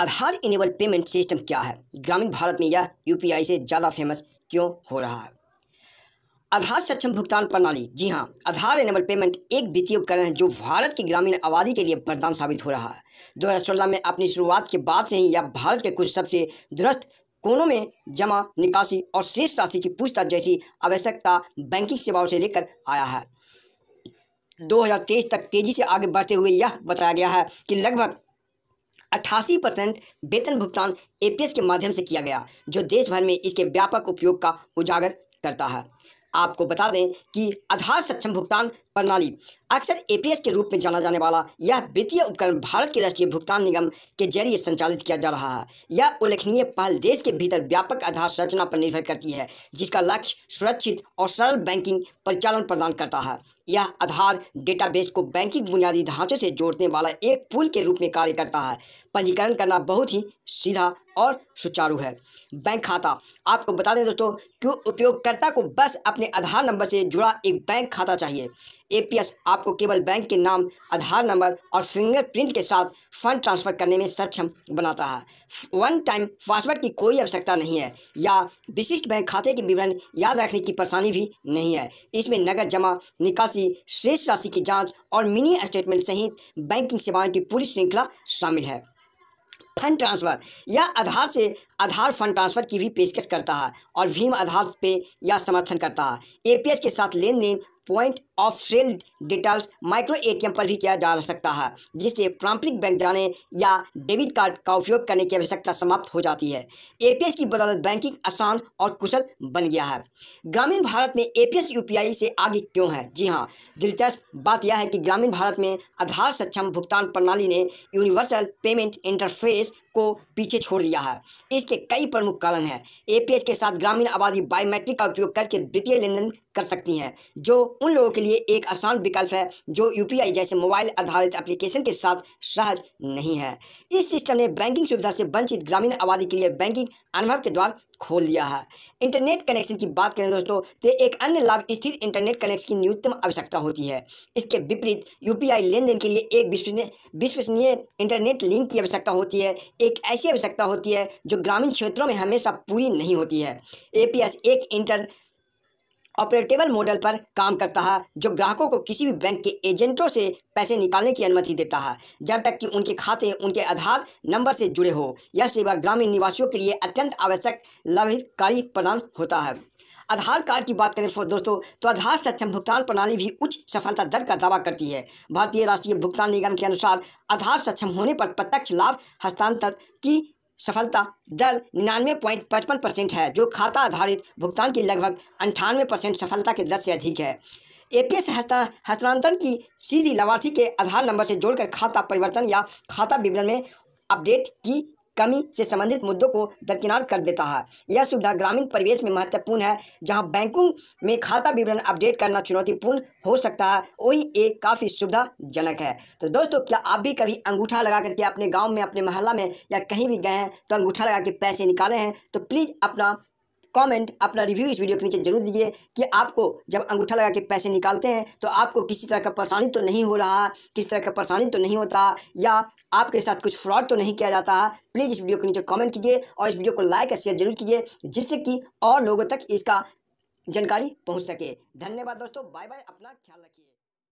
आधार enable payment system क्या है ग्रामीण भारत में यह यूपीआई से ज़्यादा फेमस क्यों हो रहा है आधार सक्षम भुगतान प्रणाली जी हाँ आधार एनेबल पेमेंट एक वित्तीय उपकरण है जो भारत की ग्रामीण आबादी के लिए वरदान साबित हो रहा है सोलह में अपनी शुरुआत के बाद से ही यह भारत के कुछ सबसे दुरुस्त कोनों में जमा निकासी और शेष राशि की पूछताछ जैसी आवश्यकता बैंकिंग सेवाओं से लेकर आया है 2023 तक तेजी से आगे बढ़ते हुए यह बताया गया है कि लगभग अट्ठासी परसेंट वेतन भुगतान एपीएस के माध्यम से किया गया जो देश भर में इसके व्यापक उपयोग का उजागर करता है आपको बता दें कि आधार सक्षम भुगतान प्रणाली अक्सर एपीएस के रूप में जाना जाने वाला यह वित्तीय उपकरण भारत के राष्ट्रीय भुगतान निगम के जरिए संचालित किया जा रहा है यह उल्लेखनीय पहल देश के भीतर व्यापक आधार संरचना पर निर्भर करती है जिसका लक्ष्य सुरक्षित और सरल बैंकिंग परिचालन प्रदान करता है यह आधार डेटाबेस को बैंकिंग बुनियादी ढांचे से जोड़ने वाला एक पुल के रूप में कार्य करता है पंजीकरण करना बहुत ही सीधा और सुचारू है बैंक खाता आपको बता दें दोस्तों कि उपयोगकर्ता को बस अपने आधार नंबर से जुड़ा एक बैंक खाता चाहिए एपीएस आपको केवल बैंक के नाम आधार नंबर और फिंगरप्रिंट के साथ फंड ट्रांसफ़र करने में सक्षम बनाता है वन टाइम पासवर्ड की कोई आवश्यकता नहीं है या विशिष्ट बैंक खाते के विवरण याद रखने की परेशानी भी नहीं है इसमें नगद जमा निकासी शेष राशि की जाँच और मिनी स्टेटमेंट सहित बैंकिंग सेवाओं की पूरी श्रृंखला शामिल है फंड ट्रांसफ़र यह आधार से आधार फंड ट्रांसफ़र की भी पेशकश करता है और भीम आधार पे या समर्थन करता है एपीएस के साथ लेन देन point of sale details micro ATM पर भी किया जा सकता है जिससे पारंपरिक बैंक जाने या डेबिट कार्ड का उपयोग करने की आवश्यकता समाप्त हो जाती है एपीएस की बदौलत बैंकिंग आसान और कुशल बन गया है ग्रामीण भारत में एपीएस यूपीआई से आगे क्यों है जी हाँ दिलचस्प बात यह है कि ग्रामीण भारत में आधार सक्षम भुगतान प्रणाली ने यूनिवर्सल पेमेंट इंटरफेस को पीछे छोड़ दिया है इसके कई प्रमुख कारण हैं एपीएस के साथ ग्रामीण आबादी बायोमेट्रिक का उपयोग करके वित्तीय लेन कर सकती हैं जो उन लोगों के लिए एक आसान विकल्प है जो यूपीआई जैसे मोबाइल आधारित एप्लीकेशन के साथ सहज नहीं है इस सिस्टम ने बैंकिंग सुविधा से वंचित ग्रामीण आबादी के लिए बैंकिंग अनुभव के द्वार खोल दिया है इंटरनेट कनेक्शन की बात करें दोस्तों तो एक अन्य लाभ स्थिर इंटरनेट कनेक्शन की न्यूनतम आवश्यकता होती है इसके विपरीत यूपीआई लेन के लिए एक विश्वसनीय विश्वसनीय इंटरनेट लिंक की आवश्यकता होती है एक ऐसी आवश्यकता होती है जो ग्रामीण क्षेत्रों में हमेशा पूरी नहीं होती है एपीएस एक इंटर ऑपरेटेबल मॉडल पर काम करता है जो ग्राहकों को किसी भी बैंक के एजेंटों से पैसे निकालने की अनुमति देता है जब तक कि उनके खाते उनके आधार नंबर से जुड़े हो यह सेवा ग्रामीण निवासियों के लिए अत्यंत आवश्यक लाभकारी प्रदान होता है आधार कार्ड की बात करें तो दोस्तों तो आधार सक्षम भुगतान प्रणाली भी उच्च सफलता दर का दावा करती है भारतीय राष्ट्रीय भुगतान निगम के अनुसार आधार सक्षम होने पर प्रत्यक्ष लाभ हस्तांतरण की सफलता दर निन्यानवे पॉइंट पचपन परसेंट है जो खाता आधारित भुगतान की लगभग अंठानवे परसेंट सफलता के दर से अधिक है एपीएस हस्तांतरण की सीधी लाभार्थी के आधार नंबर से जोड़कर खाता परिवर्तन या खाता विवरण में अपडेट की कमी से संबंधित मुद्दों को दरकिनार कर देता है यह सुविधा ग्रामीण परिवेश में महत्वपूर्ण है जहाँ बैंकों में खाता विवरण अपडेट करना चुनौतीपूर्ण हो सकता है वही एक काफ़ी सुविधाजनक है तो दोस्तों क्या आप भी कभी अंगूठा लगा करके अपने गाँव में अपने मोहल्ला में या कहीं भी गए हैं तो अंगूठा लगा के पैसे निकाले हैं तो प्लीज़ अपना कमेंट अपना रिव्यू इस वीडियो के नीचे जरूर दीजिए कि आपको जब अंगूठा लगा के पैसे निकालते हैं तो आपको किसी तरह का परेशानी तो नहीं हो रहा किसी तरह का परेशानी तो नहीं होता या आपके साथ कुछ फ्रॉड तो नहीं किया जाता प्लीज़ इस वीडियो के नीचे कॉमेंट कीजिए और इस वीडियो को लाइक और शेयर जरूर कीजिए जिससे कि और लोगों तक इसका जानकारी पहुँच सके धन्यवाद दोस्तों बाय बाय अपना ख्याल रखिए